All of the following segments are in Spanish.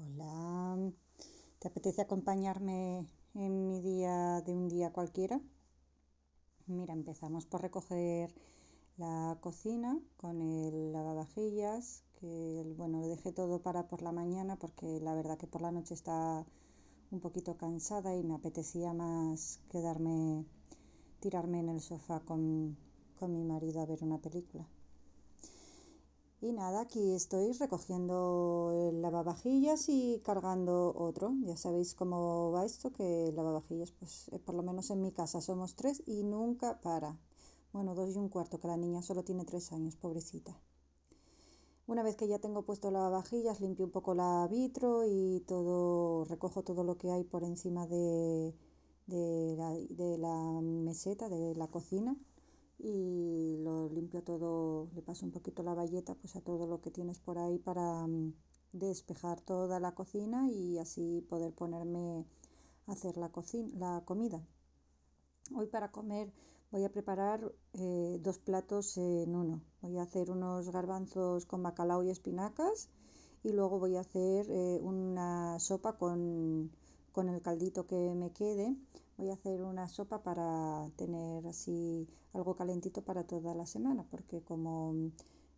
Hola, ¿te apetece acompañarme en mi día de un día cualquiera? Mira, empezamos por recoger la cocina con el lavavajillas, que bueno, lo dejé todo para por la mañana porque la verdad que por la noche está un poquito cansada y me apetecía más quedarme, tirarme en el sofá con, con mi marido a ver una película. Y nada, aquí estoy recogiendo el lavavajillas y cargando otro. Ya sabéis cómo va esto, que el lavavajillas, pues eh, por lo menos en mi casa somos tres y nunca para. Bueno, dos y un cuarto, que la niña solo tiene tres años, pobrecita. Una vez que ya tengo puesto el lavavajillas, limpio un poco la vitro y todo, recojo todo lo que hay por encima de, la, de la meseta, de la cocina, y lo limpio todo, le paso un poquito la valleta pues a todo lo que tienes por ahí para mm, despejar toda la cocina y así poder ponerme a hacer la, cocina, la comida. Hoy para comer voy a preparar eh, dos platos en uno. Voy a hacer unos garbanzos con bacalao y espinacas y luego voy a hacer eh, una sopa con con el caldito que me quede voy a hacer una sopa para tener así algo calentito para toda la semana, porque como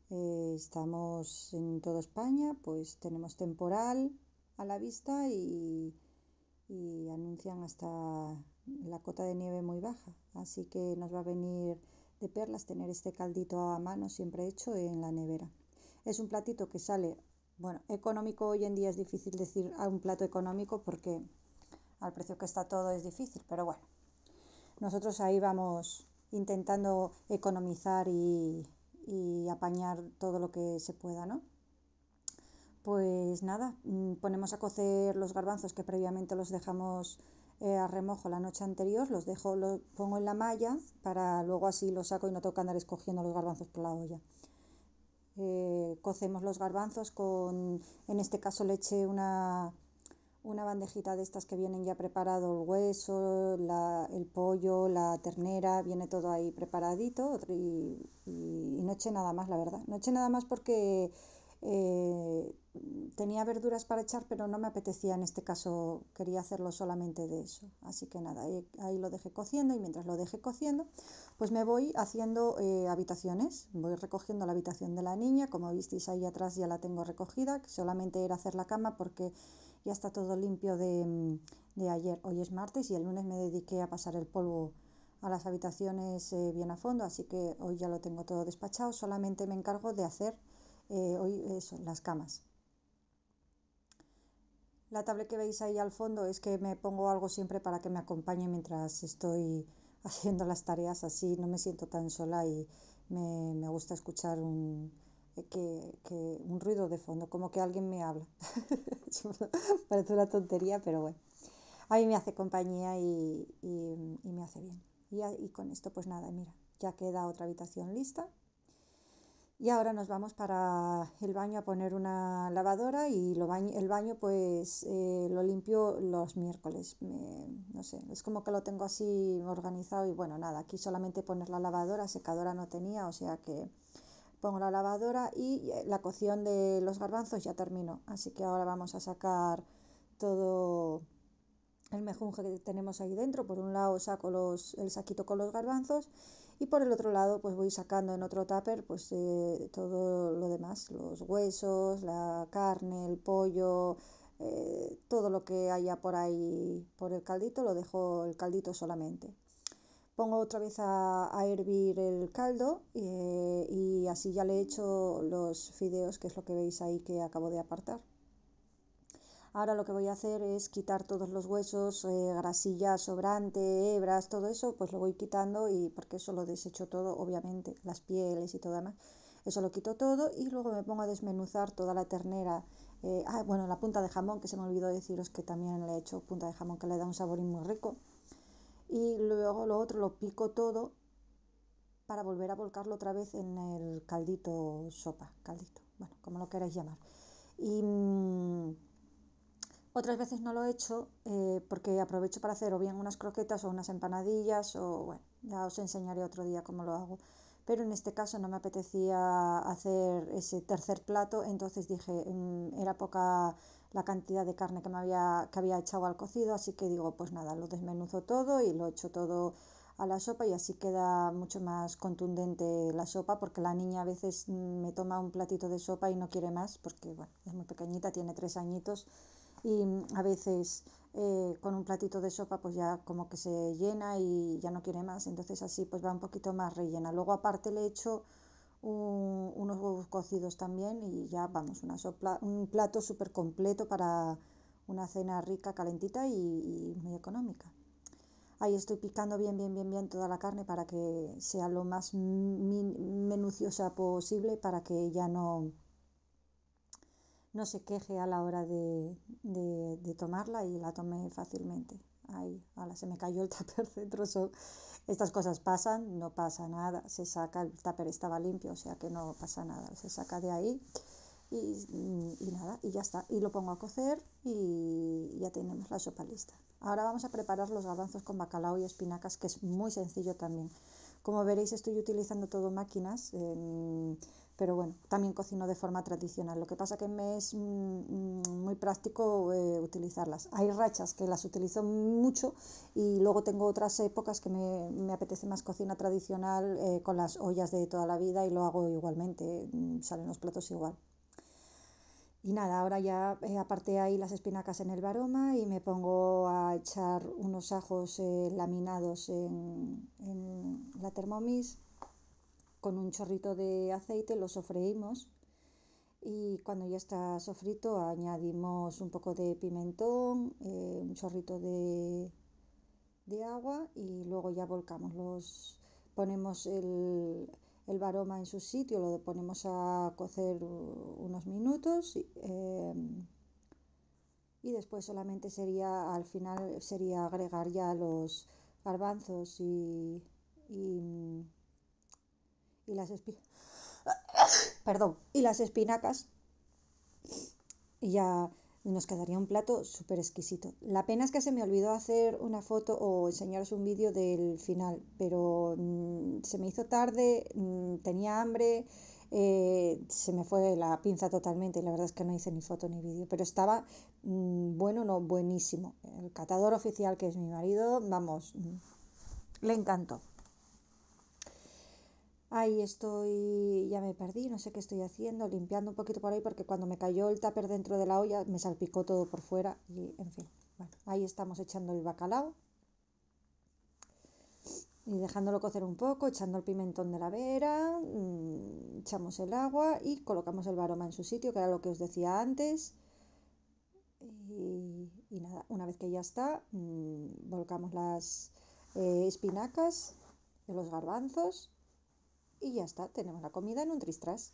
eh, estamos en toda España, pues tenemos temporal a la vista y, y, anuncian hasta la cota de nieve muy baja, así que nos va a venir de perlas tener este caldito a mano siempre hecho en la nevera. Es un platito que sale, bueno, económico hoy en día es difícil decir a ah, un plato económico porque al precio que está todo es difícil, pero bueno, nosotros ahí vamos intentando economizar y, apañar todo lo que se pueda, ¿no? Pues nada, mm, ponemos a cocer los garbanzos que previamente los dejamos eh, a remojo la noche anterior, los dejo, los pongo en la malla para luego así los saco y no tengo que andar escogiendo los garbanzos por la olla. Eh, cocemos los garbanzos con, en este caso le eché una una bandejita de estas que vienen ya preparado el hueso, el pollo, la ternera, viene todo ahí preparadito y, no eché nada más, la verdad. No eché nada más porque eh, tenía verduras para echar, pero no me apetecía en este caso, quería hacerlo solamente de eso. Así que nada, eh, ahí, lo dejé cociendo y mientras lo dejé cociendo, pues me voy haciendo eh, habitaciones. Voy recogiendo la habitación de la niña, como visteis ahí atrás ya la tengo recogida, solamente era hacer la cama porque ya está todo limpio mm, de, ayer. Hoy es martes y el lunes me dediqué a pasar el polvo a las habitaciones eh, bien a fondo, así que hoy ya lo tengo todo despachado. Solamente me encargo de hacer eh, hoy eso, las camas. La tablet que veis ahí al fondo es que me pongo algo siempre para que me acompañe mientras estoy haciendo las tareas, así no me siento tan sola y me, me gusta escuchar un, que, un ruido de fondo, como que alguien me habla. Parece una tontería, pero bueno. A mí me hace compañía y, me hace bien. Y, con esto, pues nada, mira, ya queda otra habitación lista. Y ahora nos vamos para el baño a poner una lavadora y lo el baño pues eh, lo limpio los miércoles. no sé, es como que lo tengo así organizado y bueno, nada, aquí solamente poner la lavadora, secadora no tenía, o sea que pongo la lavadora y eh, la cocción de los garbanzos ya terminó. Así que ahora vamos a sacar todo el mejunje que tenemos ahí dentro. Por un lado saco los, el saquito con los garbanzos y por el otro lado pues voy sacando en otro tupper pues eh, todo lo demás, los huesos, la carne, el pollo, eh, todo lo que haya por ahí por el caldito lo dejo el caldito solamente pongo otra vez a, hervir el caldo eh, y así ya le he hecho los fideos, que es lo que veis ahí que acabo de apartar. Ahora lo que voy a hacer es quitar todos los huesos, eh, grasilla sobrante, hebras, todo eso, pues lo voy quitando y porque eso lo desecho todo, obviamente, las pieles y todo demás. Eso lo quito todo y luego me pongo a desmenuzar toda la ternera. Eh, ah, bueno, la punta de jamón, que se me olvidó deciros que también le he hecho punta de jamón, que le da un saborín muy rico y luego lo otro lo pico todo para volver a volcarlo otra vez en el caldito sopa, caldito, bueno, como lo queráis llamar. Y mm, otras veces no lo he hecho eh, porque aprovecho para hacer o bien unas croquetas o unas empanadillas o bueno, ya os enseñaré otro día cómo lo hago. Pero en este caso no me apetecía hacer ese tercer plato, entonces dije, mm, era poca la cantidad de carne que, me había, que había echado al cocido, así que digo, pues nada, lo desmenuzo todo y lo echo todo a la sopa y así queda mucho más contundente la sopa porque la niña a veces me toma un platito de sopa y no quiere más porque es muy pequeñita, tiene tres añitos y a veces eh, con un platito de sopa pues ya como que se llena y ya no quiere más, entonces así pues va un poquito más rellena. Luego aparte le echo un unos huevos cocidos también y ya vamos, una sopla, un plato súper completo para una cena rica, calentita y, muy económica. Ahí estoy picando bien, bien, bien, bien toda la carne para que sea lo más minuciosa posible, para que ya no, no se queje a la hora de, de, tomarla y la tome fácilmente. Ahí, se me cayó el tupper trozo estas cosas pasan, no pasa nada, se saca, el tupper estaba limpio, o sea que no pasa nada, se saca de ahí y, nada, y ya está. Y lo pongo a cocer y ya tenemos la sopa lista. Ahora vamos a preparar los garbanzos con bacalao y espinacas, que es muy sencillo también. Como veréis, estoy utilizando todo máquinas pero bueno, también cocino de forma tradicional. Lo que pasa que me es mm, mm, muy práctico eh, utilizarlas. Hay rachas que las utilizo mucho y luego tengo otras épocas que me, apetece más cocina tradicional eh, con las ollas de toda la vida y lo hago igualmente, mm, salen los platos igual. Y nada, ahora ya eh, aparté ahí las espinacas en el baroma y me pongo a echar unos ajos laminados en, en la Thermomix con un chorrito de aceite lo sofreímos y cuando ya está sofrito añadimos un poco de pimentón, eh, un chorrito de, agua y luego ya volcamos. Los, ponemos el, el, baroma en su sitio, lo ponemos a cocer unos minutos eh, y, después solamente sería, al final sería agregar ya los garbanzos y y las espinacas. Perdón, y las espinacas. Y ya nos quedaría un plato súper exquisito. La pena es que se me olvidó hacer una foto o enseñaros un vídeo del final, pero mm, se me hizo tarde, mm, tenía hambre, eh, se me fue la pinza totalmente y la verdad es que no hice ni foto ni vídeo, pero estaba mm, bueno, no, buenísimo. El catador oficial que es mi marido, vamos, le encantó. Ahí estoy, ya me perdí, no sé qué estoy haciendo, limpiando un poquito por ahí, porque cuando me cayó el tupper dentro de la olla me salpicó todo por fuera y, en fin, ahí estamos echando el bacalao y dejándolo cocer un poco, echando el pimentón de la vera, mm, echamos el agua y colocamos el baroma en su sitio, que era lo que os decía antes. Y, nada, una vez que ya está, mm, volcamos las eh, espinacas de los garbanzos y ya está, tenemos la comida en un tristras.